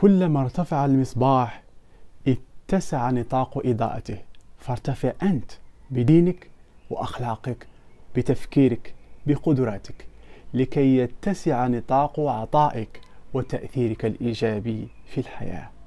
كلما ارتفع المصباح اتسع نطاق إضاءته فارتفع أنت بدينك وأخلاقك بتفكيرك بقدراتك لكي يتسع نطاق عطائك وتأثيرك الإيجابي في الحياة